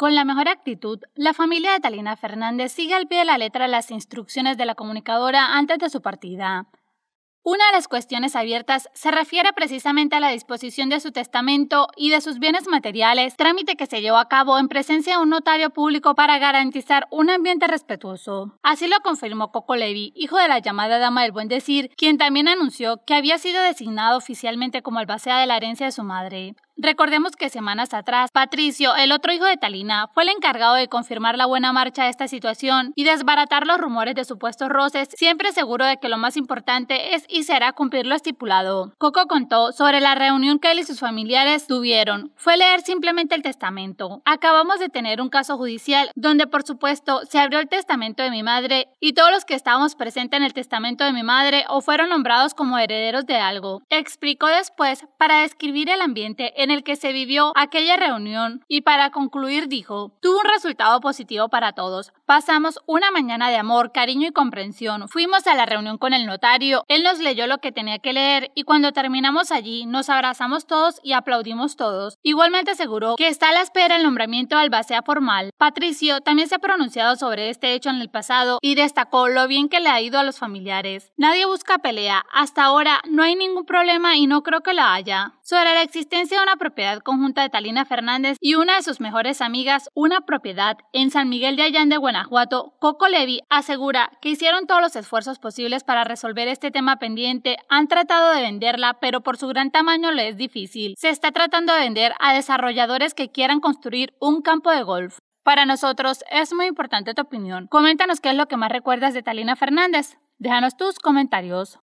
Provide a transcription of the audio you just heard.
Con la mejor actitud, la familia de Talina Fernández sigue al pie de la letra las instrucciones de la comunicadora antes de su partida. Una de las cuestiones abiertas se refiere precisamente a la disposición de su testamento y de sus bienes materiales, trámite que se llevó a cabo en presencia de un notario público para garantizar un ambiente respetuoso. Así lo confirmó Coco Levy, hijo de la llamada Dama del Buen Decir, quien también anunció que había sido designado oficialmente como albacea de la herencia de su madre. Recordemos que semanas atrás, Patricio, el otro hijo de Talina, fue el encargado de confirmar la buena marcha de esta situación y desbaratar los rumores de supuestos roces, siempre seguro de que lo más importante es y será cumplir lo estipulado. Coco contó sobre la reunión que él y sus familiares tuvieron. Fue leer simplemente el testamento. Acabamos de tener un caso judicial donde, por supuesto, se abrió el testamento de mi madre y todos los que estábamos presentes en el testamento de mi madre o fueron nombrados como herederos de algo. Explicó después para describir el ambiente en en el que se vivió aquella reunión y para concluir dijo, tuvo un resultado positivo para todos. Pasamos una mañana de amor, cariño y comprensión. Fuimos a la reunión con el notario, él nos leyó lo que tenía que leer y cuando terminamos allí nos abrazamos todos y aplaudimos todos. Igualmente aseguró que está a la espera el nombramiento al albacea formal. Patricio también se ha pronunciado sobre este hecho en el pasado y destacó lo bien que le ha ido a los familiares. Nadie busca pelea, hasta ahora no hay ningún problema y no creo que la haya sobre la existencia de una propiedad conjunta de Talina Fernández y una de sus mejores amigas, una propiedad en San Miguel de Allende, Guanajuato, Coco Levi asegura que hicieron todos los esfuerzos posibles para resolver este tema pendiente, han tratado de venderla, pero por su gran tamaño le es difícil. Se está tratando de vender a desarrolladores que quieran construir un campo de golf. Para nosotros es muy importante tu opinión. Coméntanos qué es lo que más recuerdas de Talina Fernández. Déjanos tus comentarios.